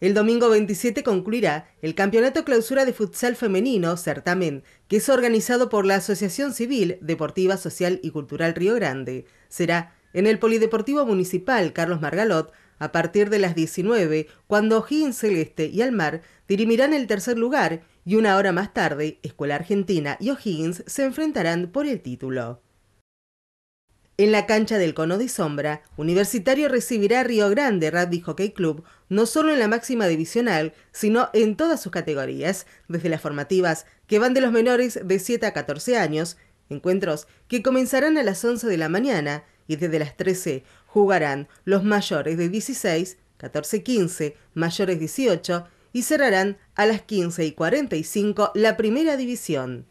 El domingo 27 concluirá el Campeonato Clausura de Futsal Femenino Certamen, que es organizado por la Asociación Civil, Deportiva, Social y Cultural Río Grande. Será en el Polideportivo Municipal Carlos Margalot a partir de las 19, cuando O'Higgins Celeste y Almar dirimirán el tercer lugar y una hora más tarde, Escuela Argentina y O'Higgins se enfrentarán por el título. En la cancha del Cono de Sombra, Universitario recibirá a Río Grande Rugby Hockey Club no solo en la máxima divisional, sino en todas sus categorías, desde las formativas que van de los menores de 7 a 14 años, encuentros que comenzarán a las 11 de la mañana y desde las 13 jugarán los mayores de 16, 14 15, mayores 18 y cerrarán a las 15 y 45 la primera división.